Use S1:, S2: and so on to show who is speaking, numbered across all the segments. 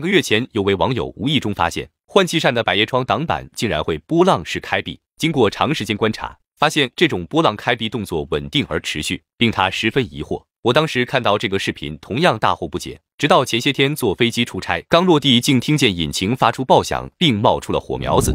S1: 两个月前，有位网友无意中发现换气扇的百叶窗挡板竟然会波浪式开闭。经过长时间观察，发现这种波浪开闭动作稳定而持续，令他十分疑惑。我当时看到这个视频，同样大惑不解。直到前些天坐飞机出差，刚落地竟听见引擎发出爆响，并冒出了火苗子。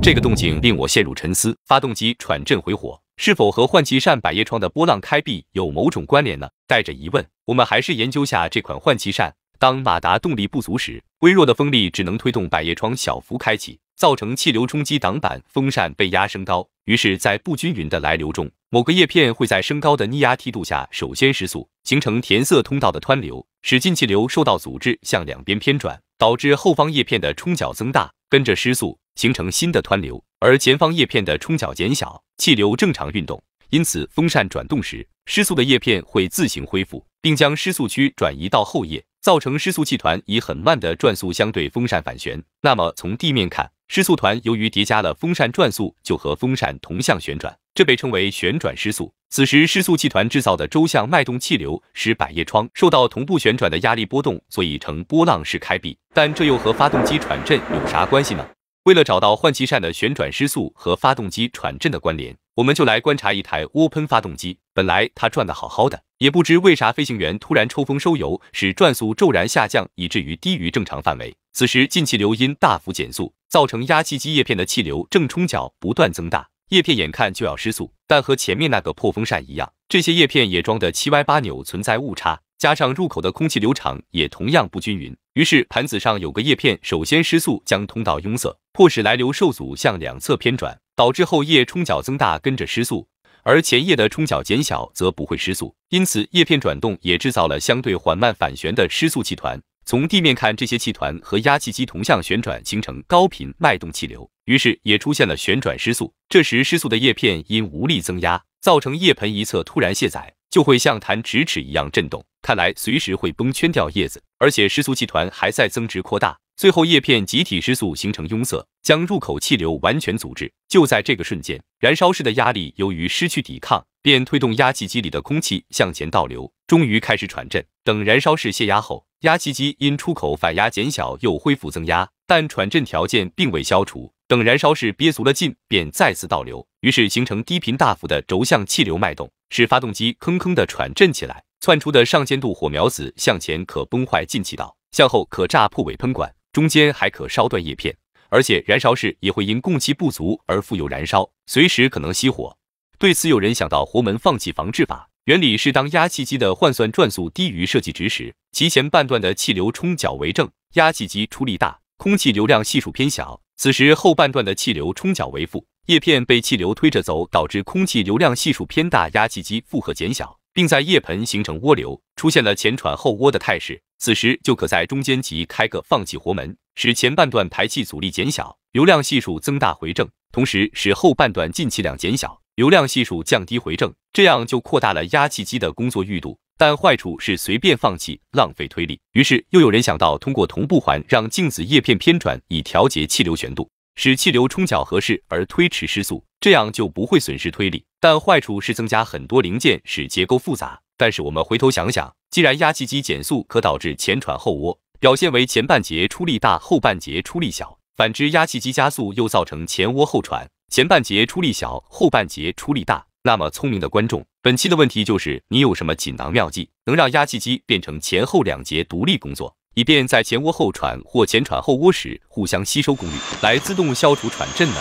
S1: 这个动静令我陷入沉思：发动机喘振回火，是否和换气扇百叶窗的波浪开闭有某种关联呢？带着疑问，我们还是研究下这款换气扇。当马达动力不足时，微弱的风力只能推动百叶窗小幅开启，造成气流冲击挡板，风扇被压升高。于是，在不均匀的来流中，某个叶片会在升高的逆压梯度下首先失速，形成填塞通道的湍流，使进气流受到阻滞，向两边偏转，导致后方叶片的冲角增大，跟着失速，形成新的湍流。而前方叶片的冲角减小，气流正常运动。因此，风扇转动时，失速的叶片会自行恢复，并将失速区转移到后叶。造成失速气团以很慢的转速相对风扇反旋，那么从地面看，失速团由于叠加了风扇转速，就和风扇同向旋转，这被称为旋转失速。此时失速气团制造的周向脉动气流使百叶窗受到同步旋转的压力波动，所以呈波浪式开闭。但这又和发动机喘振有啥关系呢？为了找到换气扇的旋转失速和发动机喘振的关联，我们就来观察一台涡喷发动机。本来它转的好好的。也不知为啥，飞行员突然抽风收油，使转速骤然下降，以至于低于正常范围。此时进气流因大幅减速，造成压气机叶片的气流正冲角不断增大，叶片眼看就要失速。但和前面那个破风扇一样，这些叶片也装的七歪八扭，存在误差，加上入口的空气流场也同样不均匀，于是盘子上有个叶片首先失速，将通道拥塞，迫使来流受阻向两侧偏转，导致后叶冲角增大，跟着失速。而前叶的冲角减小，则不会失速，因此叶片转动也制造了相对缓慢反旋的失速气团。从地面看，这些气团和压气机同向旋转，形成高频脉动气流，于是也出现了旋转失速。这时失速的叶片因无力增压，造成叶盆一侧突然卸载，就会像弹直尺一样震动，看来随时会崩圈掉叶子，而且失速气团还在增值扩大。最后叶片集体失速，形成拥塞，将入口气流完全阻滞。就在这个瞬间，燃烧室的压力由于失去抵抗，便推动压气机里的空气向前倒流，终于开始喘震。等燃烧室泄压后，压气机因出口反压减小又恢复增压，但喘震条件并未消除。等燃烧室憋足了劲，便再次倒流，于是形成低频大幅的轴向气流脉动，使发动机吭吭的喘振起来。窜出的上千度火苗子向前可崩坏进气道，向后可炸破尾喷管。中间还可烧断叶片，而且燃烧室也会因供气不足而富有燃烧，随时可能熄火。对此，有人想到活门放气防治法，原理是当压气机的换算转速低于设计值时，其前半段的气流冲角为正，压气机出力大，空气流量系数偏小；此时后半段的气流冲角为负，叶片被气流推着走，导致空气流量系数偏大，压气机负荷减小。并在叶盆形成涡流，出现了前喘后涡的态势。此时就可在中间级开个放气活门，使前半段排气阻力减小，流量系数增大回正，同时使后半段进气量减小，流量系数降低回正。这样就扩大了压气机的工作裕度。但坏处是随便放气浪费推力。于是又有人想到通过同步环让镜子叶片偏转，以调节气流旋度，使气流冲角合适而推迟失速。这样就不会损失推力，但坏处是增加很多零件，使结构复杂。但是我们回头想想，既然压气机减速可导致前喘后窝，表现为前半节出力大，后半节出力小；反之，压气机加速又造成前窝后喘，前半节出力小，后半节出力大。那么聪明的观众，本期的问题就是：你有什么锦囊妙计，能让压气机变成前后两节独立工作，以便在前窝后喘或前喘后窝时互相吸收功率，来自动消除喘振呢？